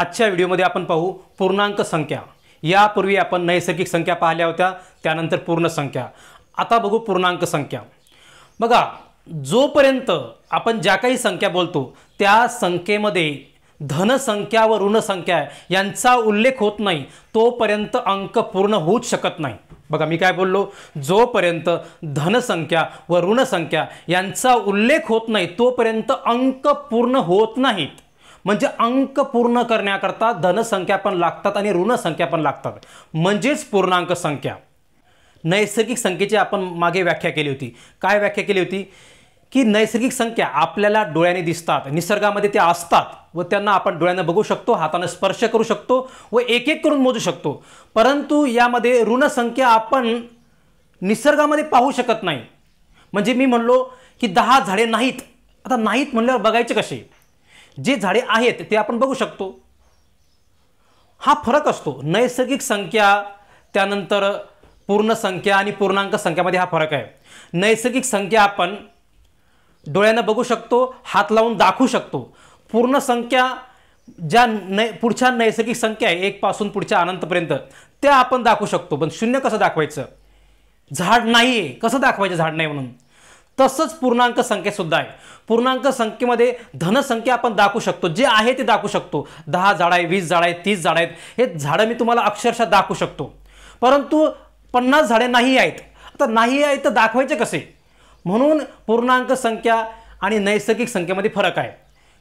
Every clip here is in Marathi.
आजच्या व्हिडिओमध्ये आपण पाहू पूर्णांक संख्या यापूर्वी आपण नैसर्गिक संख्या पाहिल्या होत्या त्यानंतर पूर्ण संख्या आता बघू पूर्णांक संख्या बघा जोपर्यंत आपण ज्या काही संख्या बोलतो त्या संख्येमध्ये धनसंख्या व ऋणसंख्या यांचा उल्लेख होत नाही तोपर्यंत अंक पूर्ण होऊच शकत नाही बघा मी काय बोललो जोपर्यंत धनसंख्या व ऋणसंख्या यांचा उल्लेख होत नाही तोपर्यंत अंक पूर्ण होत नाहीत म्हणजे अंक पूर्ण करण्याकरता धनसंख्या पण लागतात आणि ऋणसंख्या पण लागतात म्हणजेच पूर्णांक संख्या नैसर्गिक संख्येची आपण मागे व्याख्या केली होती काय व्याख्या केली होती की नैसर्गिक संख्या आपल्याला डोळ्याने दिसतात निसर्गामध्ये त्या असतात व त्यांना आपण डोळ्याने बघू शकतो हाताने स्पर्श करू शकतो व एक एक करून मोजू शकतो परंतु यामध्ये ऋणसंख्या आपण निसर्गामध्ये पाहू शकत नाही म्हणजे मी म्हणलो की दहा झाडे नाहीत आता नाहीत म्हणल्यावर बघायचे कसे जे झाडे आहेत ते आपण बघू शकतो हा फरक असतो नैसर्गिक संख्या त्यानंतर पूर्ण संख्या आणि पूर्णांक संख्यामध्ये हा फरक आहे नैसर्गिक संख्या आपण डोळ्यानं बघू शकतो हात लावून दाखवू शकतो पूर्ण संख्या ज्या नै पुढच्या नैसर्गिक संख्या आहे एकपासून पुढच्या अनंतपर्यंत त्या आपण दाखवू शकतो पण शून्य कसं दाखवायचं झाड नाही आहे कसं दाखवायचं झाड नाही म्हणून तसंच पूर्णांक संख्यासुद्धा आहे पूर्णांक संख्येमध्ये धनसंख्या आपण दाखवू शकतो जे आहे ते दाखवू शकतो दहा झाड आहे वीस झाड आहे तीस झाडं आहेत हे झाडं मी तुम्हाला अक्षरशः दाखवू शकतो परंतु पन्नास झाडे नाही आहेत आता नाही आहेत तर दाखवायचे कसे म्हणून पूर्णांक संख्या आणि नैसर्गिक संख्येमध्ये फरक आहे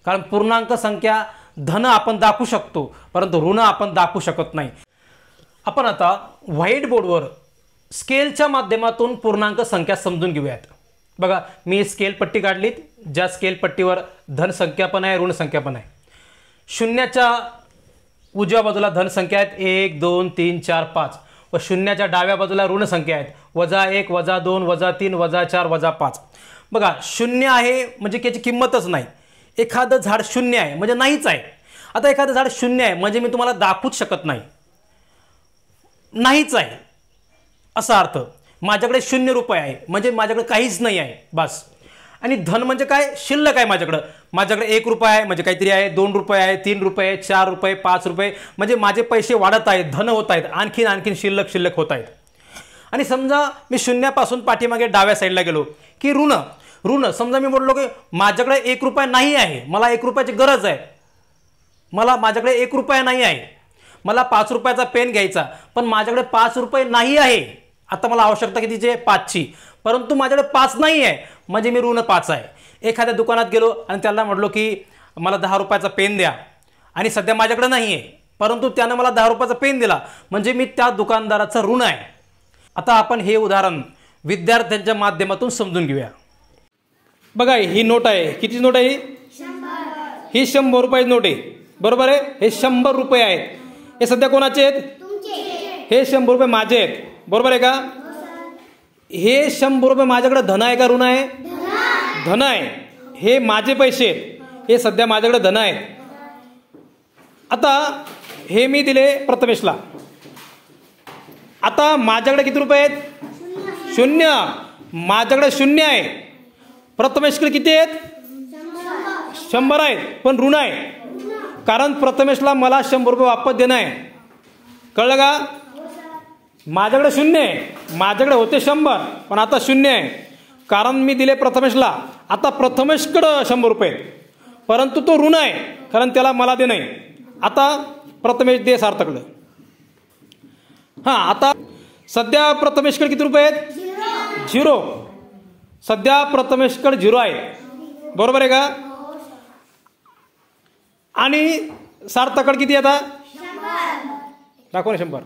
कारण पूर्णांक संख्या धन आपण दाखवू शकतो परंतु ऋण आपण दाखवू शकत नाही आपण आता व्हाईट बोर्डवर स्केलच्या माध्यमातून पूर्णांक संख्या समजून घेऊयात बघा मी स्केल पट्टी काढलीत ज्या स्केल पट्टीवर धनसंख्या पण आहे ऋणसंख्या पण आहे शून्याच्या उजव्या बाजूला धनसंख्या आहेत एक दोन तीन चार पाच व शून्याच्या डाव्या बाजूला ऋणसंख्या आहेत वजा एक वजा दोन वजा तीन वजा चार वजा पाच बघा शून्य आहे म्हणजे त्याची किंमतच नाही एखादं झाड शून्य आहे म्हणजे नाहीच आहे आता एखादं झाड शून्य आहे म्हणजे मी तुम्हाला दाखवूच शकत नाही नाहीच आहे असा अर्थ माझ्याकडे शून्य रुपये आहे म्हणजे माझ्याकडे काहीच नाही आहे बस आणि धन म्हणजे काय शिल्लक आहे माझ्याकडं माझ्याकडे एक रुपये आहे म्हणजे काहीतरी आहे दोन रुपये आहे तीन रुपये चार रुपये पाच रुपये म्हणजे माझे पैसे वाढत आहेत धन होत आहेत आणखीन आणखीन शिल्लक शिल्लक होत आहेत आणि समजा मी शून्यापासून पाठीमागे डाव्या साईडला गेलो की ऋण ऋण समजा मी म्हटलो की माझ्याकडे एक रुपये नाही आहे मला एक रुपयाची गरज आहे मला माझ्याकडे एक रुपया नाही आहे मला पाच रुपयाचा पेन घ्यायचा पण माझ्याकडे पाच रुपये नाही आहे आता मला आवश्यकता किती आहे पाचची परंतु माझ्याकडे पाच नाही आहे म्हणजे मी ऋण पाच आहे एखाद्या दुकानात गेलो आणि त्याला म्हटलो की मला दहा रुपयाचा पेन द्या आणि सध्या माझ्याकडे नाही आहे परंतु त्यानं मला दहा रुपयाचा पेन दिला म्हणजे मी त्या दुकानदाराचा ऋण आहे आता आपण हे उदाहरण विद्यार्थ्यांच्या माध्यमातून समजून घेऊया बघा ही नोट आहे कितीची नोट आहे ही शंभर रुपयाची नोट आहे बरोबर आहे हे शंभर रुपये आहेत हे सध्या कोणाचे आहेत हे शंभर रुपये माझे आहेत बरोबर आहे का हे शंभर रुपये माझ्याकडे धन आहे का ऋण आहे धन आहे हे माझे पैसे हे सध्या माझ्याकडे धन आहे आता हे मी दिले प्रथमेशला आता माझ्याकडे किती रुपये आहेत शून्य माझ्याकडे शून्य आहे प्रथमेशकडे किती आहेत शंभर आहेत पण ऋण आहे कारण प्रथमेशला मला शंभर रुपये वापस देणं आहे कळलं का माझ्याकडे शून्य आहे माझ्याकडे होते शंभर पण आता शून्य आहे कारण मी दिले प्रथमेशला आता प्रथमेशकडं शंभर रुपये परंतु तो ऋण आहे कारण त्याला मला दे नाही आता प्रथमेश दे सार्थकडं हां आता सध्या प्रथमेशकड किती रुपये आहेत झिरो सध्या प्रथमेशकड झिरो आहे बरोबर आहे का आणि सार्थकड किती आता दाखव ना शंभर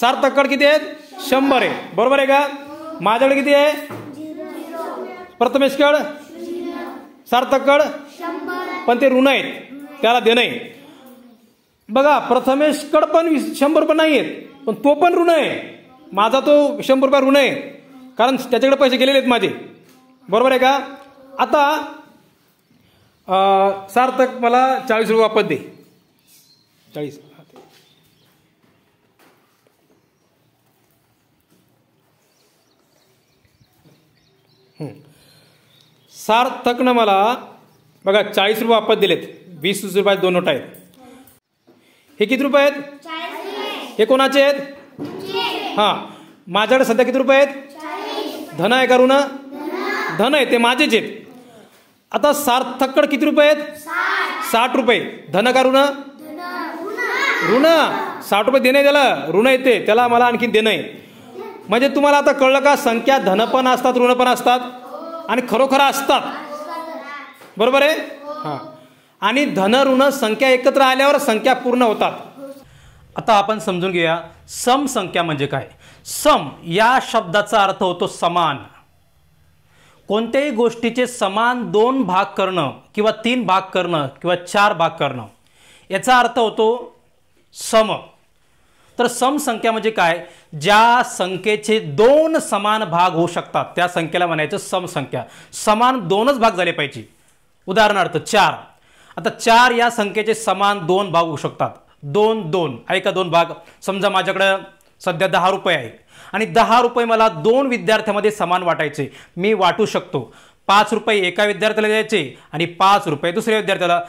सात तक्कड किती आहेत शंभर आहे बरोबर आहे का माझ्याकडे किती आहे प्रथमेशकड तक्कड पण ते ऋण आहेत त्याला देणं आहे बघा प्रथमेशकड पण शंभर रुपये नाही आहेत पण तो पण ऋण आहे माझा तो शंभर रुपये ऋण आहे कारण त्याच्याकडे पैसे गेलेले आहेत माझे बरोबर आहे का आता सार्थक मला चाळीस रुपये वापस दे चाळीस सार्थकनं मला बघा चाळीस रुपये वापस दिलेत वीस वीस रुपयात दोन नोट आहेत हे किती रुपये आहेत हे कोणाचे आहेत हां माझ्याकडे सध्या किती रुपये आहेत धन आहे का ऋण धन आहे ते माझेच आहेत आता सार्थकड किती रुपये आहेत साठ रुपये धन का ऋण ऋण साठ रुपये देणे त्याला ऋण येते त्याला मला आणखी देणं आहे म्हणजे तुम्हाला आता कळलं का संख्या धन पण असतात ऋण पण असतात आणि खरोखर असतात बरोबर आहे हा आणि धन ऋण संख्या एकत्र आल्यावर संख्या पूर्ण होतात आता आपण समजून घेऊया सम संख्या म्हणजे काय सम या शब्दाचा अर्थ होतो समान कोणत्याही गोष्टीचे समान दोन भाग करणं किंवा तीन भाग करणं किंवा चार भाग करणं याचा अर्थ होतो सम तर सम संख्या म्हणजे काय ज्या संख्येचे दोन समान भाग होऊ शकतात त्या संख्येला म्हणायचं सम संख्या समान दोनच भाग झाले पाहिजे उदाहरणार्थ चार आता चार या संख्येचे समान दोन भाग होऊ शकतात दोन दोन ऐका दोन भाग समजा माझ्याकडं सध्या दहा रुपये आहे आणि दहा रुपये मला दोन विद्यार्थ्यामध्ये समान वाटायचे मी वाटू शकतो पाच रुपये एका विद्यार्थ्याला द्यायचे आणि पाच रुपये दुसऱ्या विद्यार्थ्याला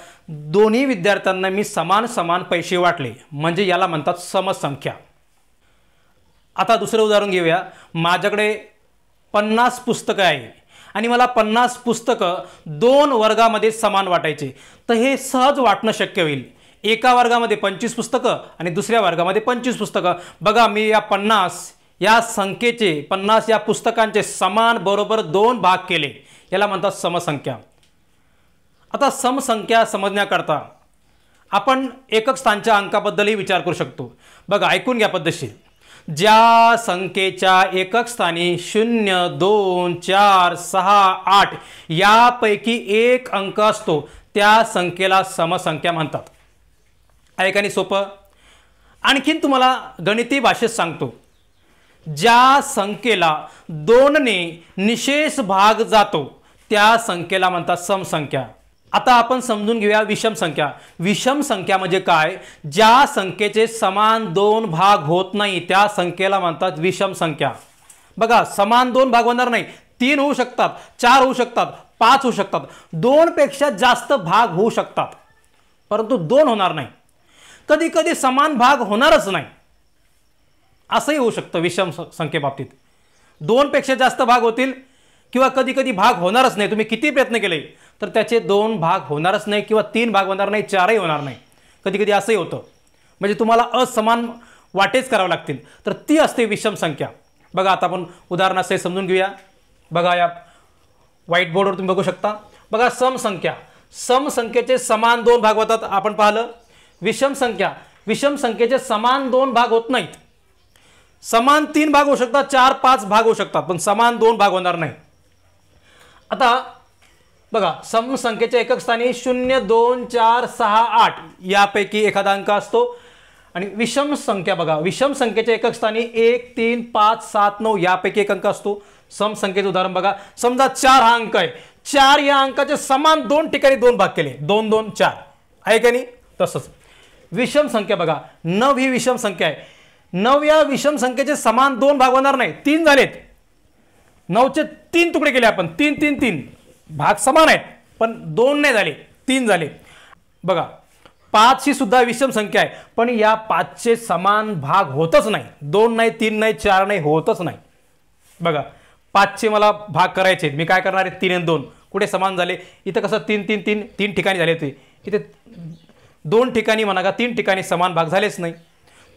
दोन्ही विद्यार्थ्यांना मी समान समान पैसे वाटले म्हणजे याला म्हणतात समसंख्या आता दुसरं उदाहरण घेऊया माझ्याकडे पन्नास पुस्तकं आहे आणि मला पन्नास पुस्तकं दोन वर्गामध्ये समान वाटायचे तर हे सहज वाटणं शक्य होईल एका वर्गामध्ये पंचवीस पुस्तकं आणि दुसऱ्या वर्गामध्ये पंचवीस पुस्तकं बघा मी या पन्नास या संख्येचे पन्नास या पुस्तकांचे समान बरोबर दोन भाग केले याला म्हणतात समसंख्या आता समसंख्या समजण्याकरता आपण एकक स्थानच्या अंकाबद्दलही विचार करू शकतो बघा ऐकून घ्या पद्धतशीर ज्या संख्येच्या एकक स्थानी शून्य दोन चार सहा आठ यापैकी एक अंक असतो त्या संख्येला समसंख्या म्हणतात ऐकाने सोपं आणखीन तुम्हाला गणिती भाषेत सांगतो ज्या संख्येला दोनने निशेष भाग जातो त्या संख्येला म्हणतात समसंख्या आता आपण समजून घेऊया विषम संख्या विषम संख्या म्हणजे काय ज्या संख्येचे समान दोन भाग होत नाही त्या संख्येला म्हणतात विषम संख्या बघा समान दोन भाग होणार नाही तीन होऊ शकतात चार होऊ शकतात पाच होऊ शकतात दोनपेक्षा जास्त भाग होऊ शकतात परंतु दोन होणार नाही कधी कधी समान भाग होणारच नाही असंही होऊ शकतं विषम संख्येबाबतीत दोनपेक्षा जास्त भाग होतील किंवा कधी कधी भाग होणारच नाही तुम्ही किती प्रयत्न केले तर त्याचे दोन भाग होणारच नाही किंवा तीन भाग होणार नाही चारही होणार नाही कधी कधी असंही होतं म्हणजे तुम्हाला असमान वाटेच करावं लागतील तर ती असते विषम संख्या बघा आता आपण उदाहरण असे समजून घेऊया बघा या व्हाईट बोर्डवर तुम्ही बघू शकता बघा समसंख्या समसंख्येचे समान दोन भाग होतात आपण पाहिलं विषम संख्या विषम संख्येचे समान दोन भाग होत नाहीत समान तीन भाग होऊ शकतात चार पाच भाग होऊ शकतात पण समान दोन भाग होणार नाही आता बघा सम संख्येच्या एकक स्थानी शून्य दोन चार सहा आठ यापैकी एखादा अंक असतो आणि विषम संख्या बघा विषम संख्येच्या एकक स्थानी एक तीन पाच सात नऊ यापैकी एक अंक असतो सम उदाहरण बघा समजा चार हा अंक आहे चार या अंकाचे समान दोन ठिकाणी दोन भाग केले दोन दोन चार आहे का नाही तसंच विषम संख्या बघा नव ही विषम संख्या आहे नव या विषम संख्येचे समान दोन भाग होणार नाही तीन झालेत नऊचे तीन तुकडे केले आपण तीन तीन तीन भाग समान आहेत पण दोन नाही झाले तीन झाले बघा पाच ही सुद्धा विषम संख्या आहे पण या पाचचे समान भाग होतच नाही दोन नाही तीन नाही चार नाही होतच नाही बघा पाचचे मला भाग करायचे मी काय करणार आहे तीन आणि दोन कुठे समान झाले इथं कसं तीन तीन तीन तीन ठिकाणी झाले होते इथे दोन ठिकाणी म्हणा का तीन ठिकाणी समान भाग झालेच नाही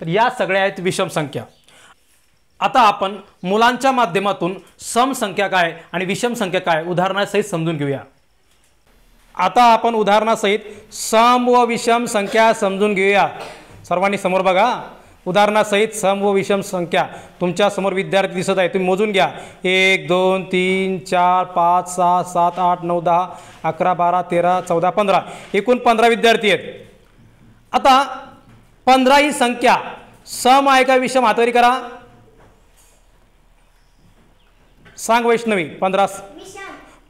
तर या सगळ्या आहेत विषम संख्या आता आपण मुलांच्या माध्यमातून सम संख्या काय आणि विषम संख्या काय उदाहरणासहित समजून घेऊया आता आपण उदाहरणासहित सम व विषम संख्या समजून घेऊया सर्वांनी समोर बघा उदाहरणासहित सम व विषम संख्या तुमच्या समोर विद्यार्थी दिसत आहे तुम्ही मोजून घ्या एक दोन तीन चार पाच सहा सात आठ नऊ दहा अकरा बारा तेरा चौदा पंधरा एकूण पंधरा विद्यार्थी आहेत आता पंधरा ही संख्या सम आहे का विषम हातवारी करा सांग वैष्णवी पंधरा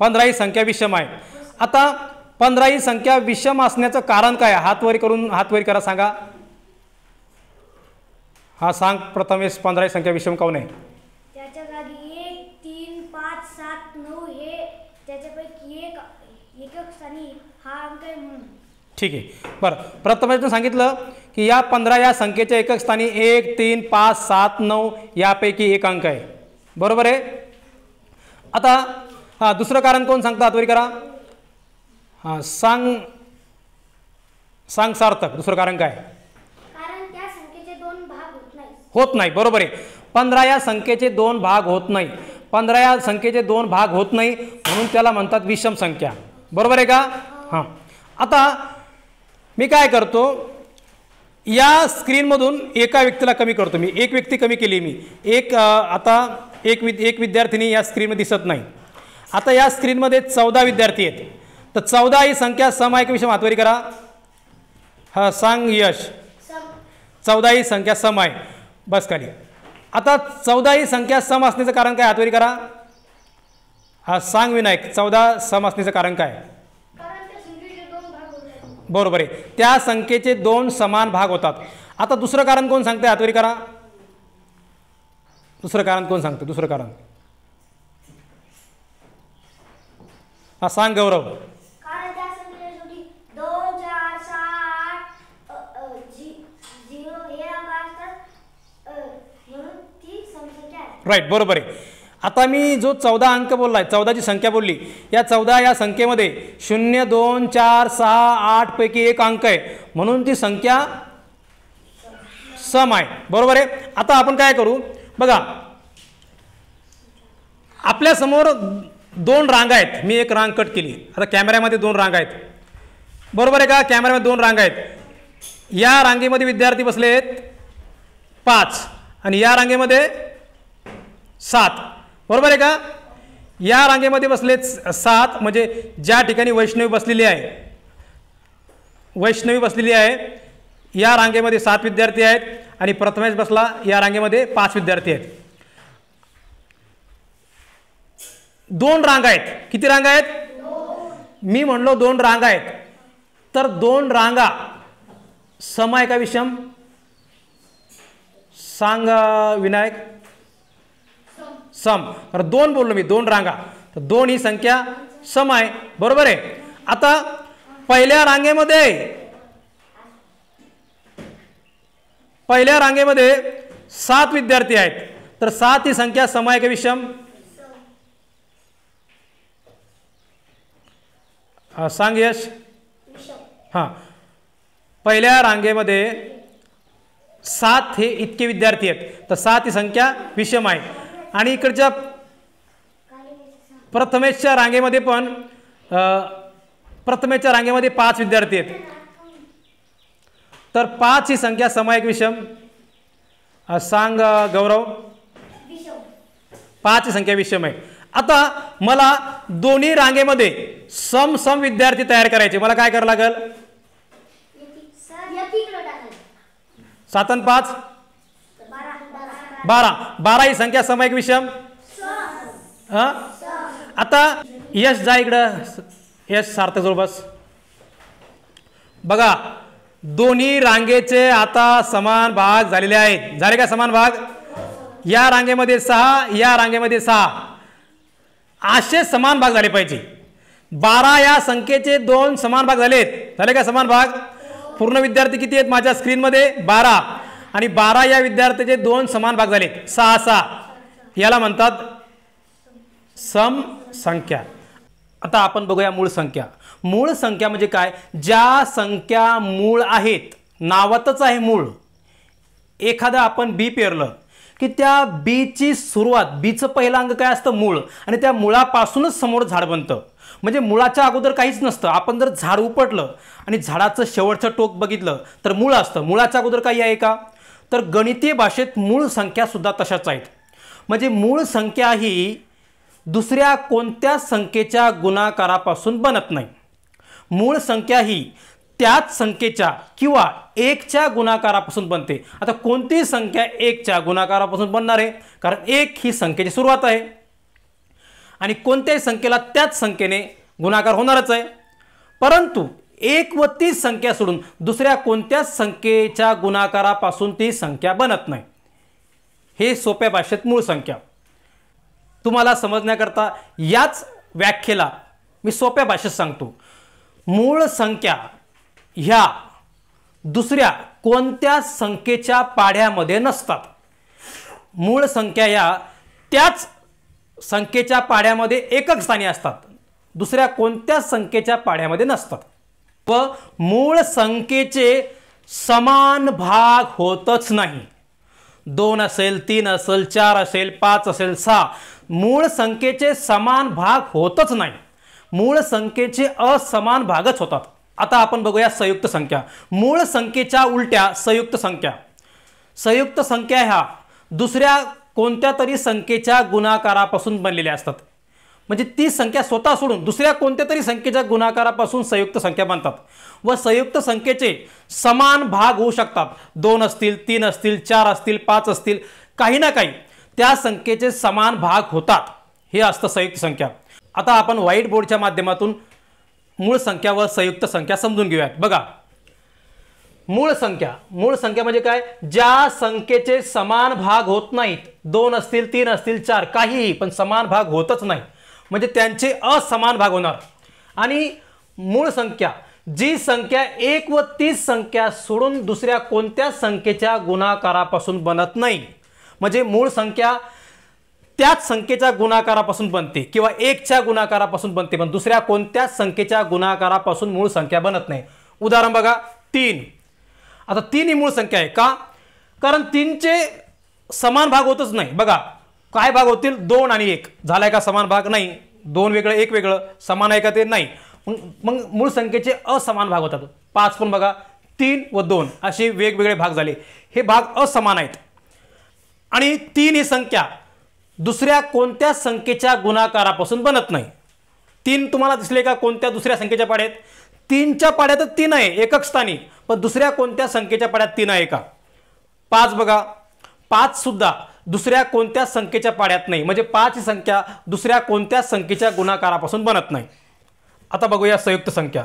पंधरा ही संख्या विषम आहे आता पंधरा ही संख्या विषम असण्याचं कारण काय हातवारी करून हातवारी करा सांगा हा सांग प्रथमेश पंधरा ही संख्या विषम काऊन आहे हे त्याच्यापैकी एक एकक स्थानी हा अंक आहे म्हणून ठीक आहे बरं प्रथम सांगितलं की या पंधरा या संख्येच्या एकक स्थानी एक तीन पाच सात नऊ यापैकी एक अंक आहे बरोबर आहे आता हां दुसरं कारण कोण सांगतात वरी करा हां सांग सांग सार्थक दुसरं कारण काय होत नाही बरोबर आहे पंधरा या संख्येचे दोन भाग होत नाही पंधरा या संख्येचे दोन भाग होत नाही म्हणून त्याला म्हणतात विषम संख्या बरोबर आहे का हो. हां आता मी काय करतो या स्क्रीनमधून एका व्यक्तीला कमी करतो मी एक व्यक्ती कमी केली मी एक आता एक वि एक विद्यार्थिनी या स्क्रीनमध्ये दिसत नाही आता या स्क्रीनमध्ये चौदा विद्यार्थी आहेत तर चौदा ही संख्या सम आहे करा हा सांग यश चौदा ही संख्या सम आहे बस खाली आता चौदा ही संख्या सम असण्याचं कारण काय हातवरी करा हा सांग विनायक चौदा सम असण्याचं कारण काय बरोबर आहे त्या संख्येचे दोन समान भाग होतात आता दुसरं कारण कोण सांगते आतवरी करा दुसरं कारण कोण सांगतं दुसरं कारण हा सांग गौरव राईट बरोबर आहे आता मी जो चौदा अंक बोलला आहे चौदाची संख्या बोलली या चौदा या संख्येमध्ये शून्य दोन चार सहा आठपैकी एक अंक आहे म्हणून ती संख्या सम आहे बरोबर आहे आता आपण काय करू बघा आपल्यासमोर दोन रांग आहेत मी एक रांग कट केली आता कॅमेऱ्यामध्ये दोन रांग आहेत बरोबर आहे का कॅमेऱ्यामध्ये दोन रांग आहेत या रांगेमध्ये विद्यार्थी बसले आहेत पाच आणि या रांगेमध्ये सात बरोबर आहे का या रांगेमध्ये बसले सात म्हणजे ज्या ठिकाणी वैष्णवी बसलेली आहे वैष्णवी बसलेली आहे या रांगेमध्ये सात विद्यार्थी आहेत आणि प्रथमेश बसला या रांगेमध्ये पाच विद्यार्थी आहेत दोन रांग आहेत किती रांग आहेत मी म्हणलो दोन रांग आहेत तर दोन रांगा सम आहे का विषम सांग विनायक सम तर दोन बोललो मी दोन रांगा तर दोन ही संख्या सम आहे बरोबर आहे आता पहिल्या रांगेमध्ये पहिल्या रांगेमध्ये सात विद्यार्थी आहेत तर सात ही संख्या सम आहे का विषम सांग यश हां पहिल्या रांगेमध्ये सात हे इतके विद्यार्थी आहेत तर सात ही संख्या विषम आहे आणि इकडच्या प्रथमेशच्या रांगेमध्ये पण प्रथमेशच्या रांगेमध्ये पाच विद्यार्थी आहेत तर पाच ही संख्या समायक विषम सांग गौरव पाच ही संख्या विषम आहे आता मला दोन्ही रांगेमध्ये सम सम विद्यार्थी तयार करायचे मला काय करावं लागेल सात आणि पाच बारा बारा ही संख्या सम एक विषम आता यश जा इकडं यश सार्थ बस बघा दोन्ही रांगेचे आता समान भाग झालेले आहेत झाले का समान भाग या रांगेमध्ये सहा या रांगेमध्ये सहा असे समान भाग झाले पाहिजे बारा या संख्येचे दोन समान भाग झालेत झाले का समान भाग पूर्ण विद्यार्थी किती आहेत माझ्या स्क्रीनमध्ये बारा आणि बारा या विद्यार्थ्याचे दोन समान भाग झाले सहा सहा याला म्हणतात सम संख्या आता आपण बघूया मूळ संख्या मूळ संख्या म्हणजे काय ज्या संख्या मूळ आहेत नावातच आहे मूळ एखादं आपण बी पेरलं की त्या बीची सुरुवात बीचं पहिलं अंग काय असतं मूळ आणि त्या मुळापासूनच समोर झाड बनतं म्हणजे मुळाच्या अगोदर काहीच नसतं आपण जर झाड उपटलं आणि झाडाचं शेवटचं टोक बघितलं तर मूळ असतं मुळाच्या अगोदर काही आहे का तर गणितीय भाषेत मूळ संख्यासुद्धा तशाच आहेत म्हणजे मूळ संख्या ही दुसऱ्या कोणत्या संख्येच्या गुणाकारापासून बनत नाही मूळ संख्या ही त्याच संख्येच्या किंवा एकच्या गुणाकारापासून बनते आता कोणती संख्या एकच्या गुणाकारापासून बनणार आहे कारण एक ही संख्येची सुरुवात आहे आणि कोणत्याही संख्येला त्याच संख्येने गुणाकार होणारच आहे परंतु एक व तीस संख्या सोडून दुसऱ्या कोणत्याच संख्येच्या गुणाकारापासून ती संख्या बनत नाही हे सोप्या भाषेत मूळ संख्या तुम्हाला समजण्याकरता याच व्याख्येला मी सोप्या भाषेत सांगतो मूळ संख्या ह्या दुसऱ्या कोणत्या संख्येच्या पाढ्यामध्ये नसतात मूळ संख्या ह्या त्याच संख्येच्या पाढ्यामध्ये एकक स्थानी असतात दुसऱ्या कोणत्याच संख्येच्या पाढ्यामध्ये नसतात व मूळ संख्येचे समान भाग होतच नाही दोन असेल तीन असेल चार असेल पाच असेल सहा मूळ संख्येचे समान भाग होतच नाही मूळ संख्येचे असमान भागच होतात आता आपण बघूया संयुक्त संख्या मूळ संख्येच्या उलट्या संयुक्त संख्या संयुक्त संख्या ह्या दुसऱ्या कोणत्या तरी संख्येच्या गुणाकारापासून बनलेल्या असतात म्हणजे ती संख्या स्वतः सोडून दुसऱ्या कोणत्या तरी संख्येच्या गुणाकारापासून संयुक्त संख्या बनतात व संयुक्त संख्येचे समान भाग होऊ शकतात दोन असतील तीन असतील चार असतील पाच असतील काही ना काही त्या संख्येचे समान भाग होतात हे असतं संयुक्त संख्या आता आपण व्हाईट बोर्डच्या माध्यमातून मूळ संख्या व संयुक्त संख्या समजून घेऊयात बघा मूळ संख्या मूळ संख्या म्हणजे काय ज्या संख्येचे समान भाग होत नाहीत दोन असतील तीन असतील चार काहीही पण समान भाग होतच नाही म्हणजे त्यांचे असमान भाग होणार आणि मूळ संख्या जी संख्या एक व तीस संख्या सोडून दुसऱ्या कोणत्या संख्येच्या गुणाकारापासून बनत नाही म्हणजे मूळ संख्या त्याच संख्येच्या गुणाकारापासून बनते किंवा एकच्या गुणाकारापासून बनते पण दुसऱ्या कोणत्याच संख्येच्या गुणाकारापासून मूळ संख्या बनत नाही उदाहरण बघा तीन आता तीन ही मूळ संख्या आहे का कारण तीनचे समान भाग होतच नाही बघा काय भाग होतील दोन आणि एक झालाय का समान भाग नाही दोन वेगळं एक वेगळं समान आहे का ते नाही मग मूळ संख्येचे असमान भाग होतात पाच पण बघा तीन व दोन असे वेगवेगळे भाग झाले हे भाग असमान आहेत आणि तीन ही संख्या दुसऱ्या कोणत्या संख्येच्या गुणाकारापासून बनत नाही तीन तुम्हाला दिसले का कोणत्या दुसऱ्या संख्येच्या पाड्यात तीनच्या पाड्यात तीन आहे एकक स्थानी पण दुसऱ्या कोणत्या संख्येच्या पाड्यात तीन आहे का पाच बघा पाचसुद्धा दुसऱ्या कोणत्या संख्येच्या पाड्यात नाही म्हणजे पाच ही संख्या दुसऱ्या कोणत्या संख्येच्या गुणाकारापासून बनत नाही आता बघूया संयुक्त संख्या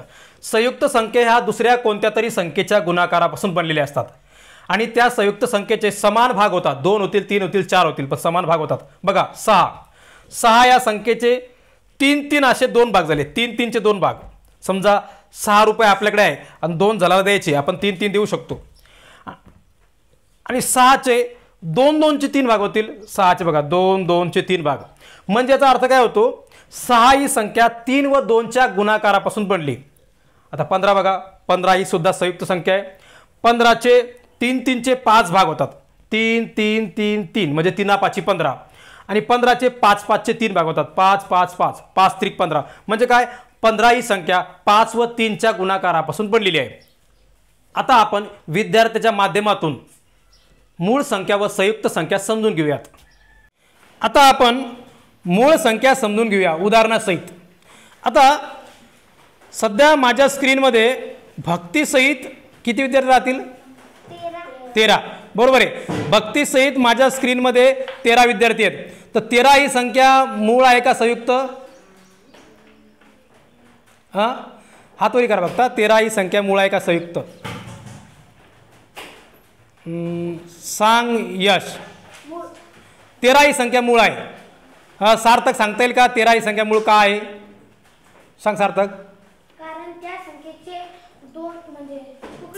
संयुक्त संख्या ह्या दुसऱ्या कोणत्या तरी संख्येच्या गुणाकारापासून बनलेल्या असतात आणि त्या संयुक्त संख्येचे समान भाग होतात दोन होतील तीन होतील चार होतील पण समान भाग होतात बघा सहा सहा या संख्येचे तीन तीन असे दोन भाग झाले तीन तीनचे दोन भाग समजा सहा रुपये आपल्याकडे आहे आणि दोन झाला द्यायचे आपण तीन तीन देऊ शकतो आणि सहाचे दोन दोनचे तीन भाग होतील सहाचे बघा दोन दोनचे तीन भाग म्हणजे याचा अर्थ काय होतो सहा ही संख्या तीन व दोनच्या गुणाकारापासून पडली आता पंधरा बघा पंधरा ही सुद्धा संयुक्त संख्या आहे पंधराचे तीन तीनचे पाच भाग होतात तीन तीन तीन तीन म्हणजे तीना पाचशे पंधरा आणि पंधराचे पाच पाचचे तीन भाग होतात पाच पाच पाच पाच त्रिक पंधरा म्हणजे काय पंधरा ही संख्या पाच व तीनच्या गुणाकारापासून पडलेली आहे आता आपण विद्यार्थ्याच्या माध्यमातून मूळ संख्या व संयुक्त संख्या समजून घेऊयात आता आपण मूळ संख्या समजून घेऊया उदाहरणासहित आता सध्या माझ्या स्क्रीनमध्ये भक्तीसहित किती विद्यार्थी राहतील तेरा बरोबर आहे भक्तीसहित माझ्या स्क्रीनमध्ये तेरा विद्यार्थी आहेत तर तेरा ही संख्या मूळ आहे का संयुक्त हां हातोरी करा बघता तेरा ही संख्या मूळ आहे का संयुक्त सांग यश तेरा ही संख्या मूळ आहे हा सार्थक सांगता येईल का तेरा ही संख्या मूळ का आहे सांग सार्थक म्हणजे तुकडे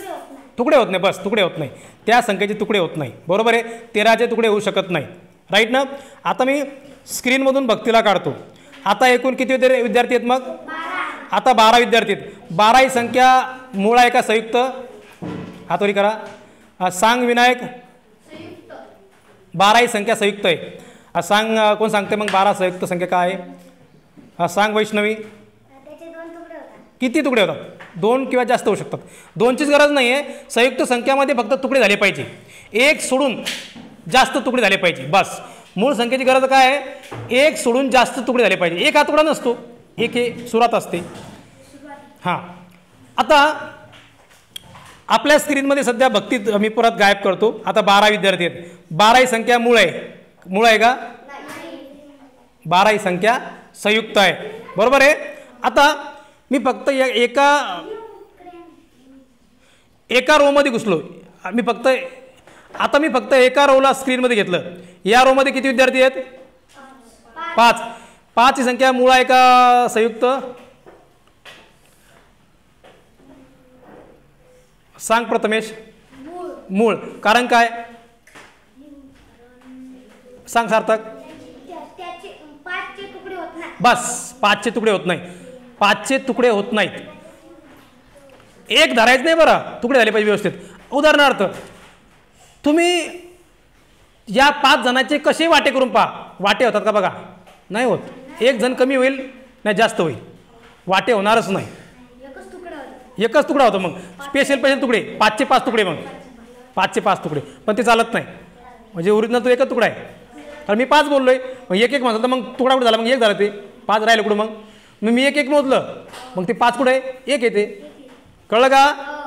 होत नाही तुकडे होत नाही बस तुकडे होत नाही त्या संख्येचे तुकडे होत नाही बरोबर आहे तेराचे तुकडे होऊ शकत नाही राईट ना आता मी स्क्रीनमधून भक्तीला काढतो आता एकूण किती विद्यार्थी आहेत मग आता बारा विद्यार्थी आहेत बारा ही संख्या मूळ आहे का संयुक्त हातोरी करा सांग विनायक बारा ही संख्या संयुक्त आहे सांग कोण सांगते मग बारा संयुक्त संख्या काय आहे सांग वैष्णवी किती तुकडे होतात दोन किंवा जास्त होऊ शकतात दोनचीच गरज नाही आहे संयुक्त संख्यामध्ये फक्त तुकडे झाले पाहिजे एक सोडून जास्त तुकडे झाले पाहिजे बस मूळ संख्येची गरज काय आहे एक सोडून जास्त तुकडे झाले पाहिजे एक हा तुकडा नसतो एक हे सुरात असते हां आता आपल्या स्क्रीनमध्ये सध्या भक्ती मी परत गायब करतो आता बारा विद्यार्थी आहेत बाराही संख्या मूळ आहे मूळ आहे का बाराही संख्या संयुक्त आहे बरोबर आहे आता मी फक्त या एका एका रोमध्ये घुसलो मी फक्त आता मी फक्त एका रोला स्क्रीनमध्ये घेतलं या रोमध्ये किती विद्यार्थी आहेत पाच पाच ही संख्या मूळ आहे का संयुक्त सांग प्रथमेश मूळ कारण काय सांग सार्थक बस पाचचे तुकडे होत नाही पाचचे तुकडे होत नाहीत एक धरायचं नाही बरं तुकडे झाले पाहिजे व्यवस्थित उदाहरणार्थ तुम्ही या पाच जणांचे कसे वाटे करून पहा वाटे होतात का बघा नाही होत एक जण कमी होईल नाही जास्त होईल वाटे होणारच नाही एकच तुकडा होता मग स्पेशल स्पेशल तुकडे पाचशे पाच तुकडे मग पाचशे पाच तुकडे पण ते चालत नाही म्हणजे ओरिजिनल तो एकच तुकडा आहे कारण मी पाच बोललो आहे मग एक एक माझा तर मग तुकडा कुठं झाला मग एक झालं ते पाच राहिलं कुठं मग मी एक एक मोजलं मग ते पाच कुठं आहे एक येते कळलं का